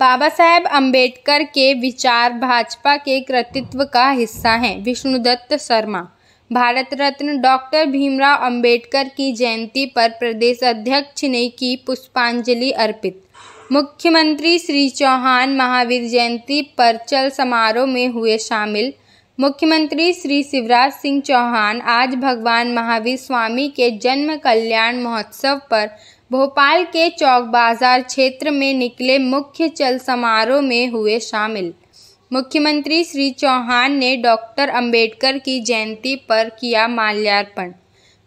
बाबा साहेब अम्बेडकर के विचार भाजपा के कृतित्व का हिस्सा हैं विष्णुदत्त शर्मा भारत रत्न डॉक्टर भीमराव अंबेडकर की जयंती पर प्रदेश अध्यक्ष ने की पुष्पांजलि अर्पित मुख्यमंत्री श्री चौहान महावीर जयंती पर चल समारोह में हुए शामिल मुख्यमंत्री श्री शिवराज सिंह चौहान आज भगवान महावीर स्वामी के जन्म कल्याण महोत्सव पर भोपाल के चौक बाजार क्षेत्र में निकले मुख्य चल समारोह में हुए शामिल मुख्यमंत्री श्री चौहान ने डॉक्टर अंबेडकर की जयंती पर किया माल्यार्पण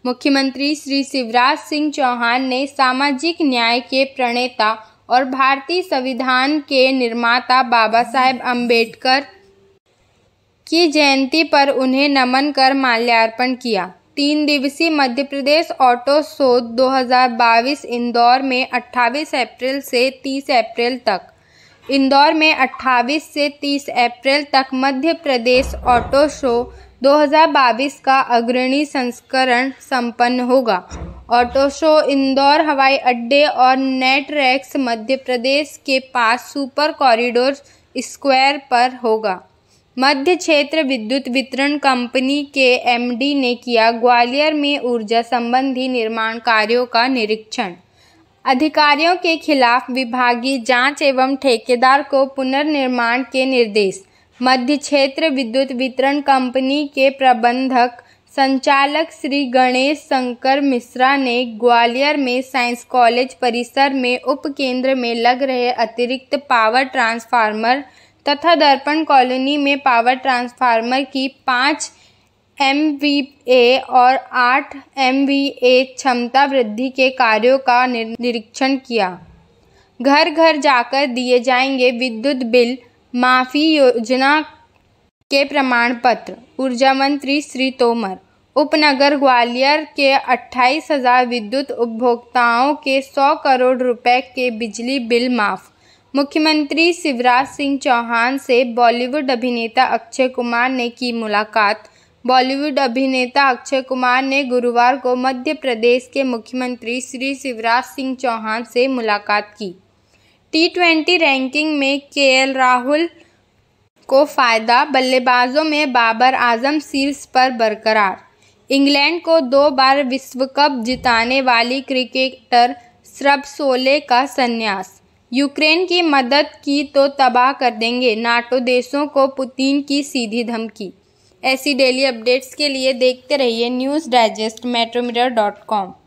मुख्यमंत्री श्री शिवराज सिंह चौहान ने सामाजिक न्याय के प्रणेता और भारतीय संविधान के निर्माता बाबा साहेब अम्बेडकर की जयंती पर उन्हें नमन कर माल्यार्पण किया तीन दिवसीय मध्य प्रदेश ऑटो शो 2022 इंदौर में 28 अप्रैल से 30 अप्रैल तक इंदौर में 28 से 30 अप्रैल तक मध्य प्रदेश ऑटो शो 2022 का अग्रणी संस्करण संपन्न होगा ऑटो शो इंदौर हवाई अड्डे और नेटरैक्स मध्य प्रदेश के पास सुपर कॉरिडोर स्क्वायर पर होगा मध्य क्षेत्र विद्युत वितरण कंपनी के एमडी ने किया ग्वालियर में ऊर्जा संबंधी निर्माण कार्यों का निरीक्षण अधिकारियों के खिलाफ विभागीय जांच एवं ठेकेदार को पुनर्निर्माण के निर्देश मध्य क्षेत्र विद्युत वितरण कंपनी के प्रबंधक संचालक श्री गणेश शंकर मिश्रा ने ग्वालियर में साइंस कॉलेज परिसर में उप केंद्र में लग रहे अतिरिक्त पावर ट्रांसफार्मर तथा दर्पण कॉलोनी में पावर ट्रांसफार्मर की पाँच एम वी ए और आठ एम वी ए क्षमता वृद्धि के कार्यों का निरीक्षण किया घर घर जाकर दिए जाएंगे विद्युत बिल माफ़ी योजना के प्रमाण पत्र ऊर्जा मंत्री श्री तोमर उपनगर ग्वालियर के अट्ठाईस हजार विद्युत उपभोक्ताओं के सौ करोड़ रुपए के बिजली बिल माफ़ मुख्यमंत्री शिवराज सिंह चौहान से बॉलीवुड अभिनेता अक्षय कुमार ने की मुलाकात बॉलीवुड अभिनेता अक्षय कुमार ने गुरुवार को मध्य प्रदेश के मुख्यमंत्री श्री शिवराज सिंह चौहान से मुलाकात की टी ट्वेंटी रैंकिंग में के राहुल को फ़ायदा बल्लेबाजों में बाबर आजम शीर्ष पर बरकरार इंग्लैंड को दो बार विश्व कप जिताने वाली क्रिकेटर श्रब सोले का संन्यास यूक्रेन की मदद की तो तबाह कर देंगे नाटो देशों को पुतिन की सीधी धमकी ऐसी डेली अपडेट्स के लिए देखते रहिए news digest metrometer dot com